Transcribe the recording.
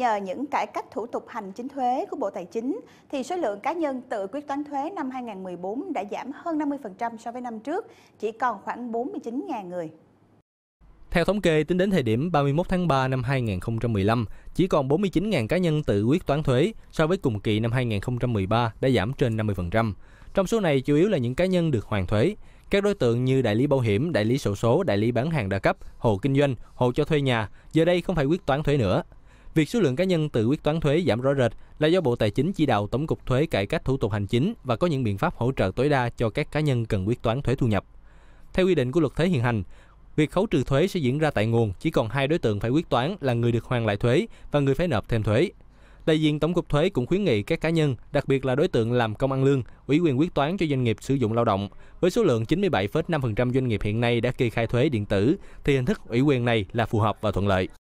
nhờ những cải cách thủ tục hành chính thuế của Bộ Tài chính thì số lượng cá nhân tự quyết toán thuế năm 2014 đã giảm hơn 50% so với năm trước, chỉ còn khoảng 49.000 người. Theo thống kê, tính đến thời điểm 31 tháng 3 năm 2015, chỉ còn 49.000 cá nhân tự quyết toán thuế so với cùng kỳ năm 2013 đã giảm trên 50%. Trong số này, chủ yếu là những cá nhân được hoàn thuế. Các đối tượng như đại lý bảo hiểm, đại lý sổ số, đại lý bán hàng đa cấp, hộ kinh doanh, hộ cho thuê nhà, giờ đây không phải quyết toán thuế nữa. Việc số lượng cá nhân tự quyết toán thuế giảm rõ rệt là do Bộ Tài chính chỉ đạo Tổng cục Thuế cải cách thủ tục hành chính và có những biện pháp hỗ trợ tối đa cho các cá nhân cần quyết toán thuế thu nhập. Theo quy định của luật thuế hiện hành, việc khấu trừ thuế sẽ diễn ra tại nguồn, chỉ còn hai đối tượng phải quyết toán là người được hoàn lại thuế và người phải nộp thêm thuế. Đại diện Tổng cục Thuế cũng khuyến nghị các cá nhân, đặc biệt là đối tượng làm công ăn lương, ủy quyền quyết toán cho doanh nghiệp sử dụng lao động. Với số lượng 97,5% doanh nghiệp hiện nay đã kê khai thuế điện tử, thì hình thức ủy quyền này là phù hợp và thuận lợi.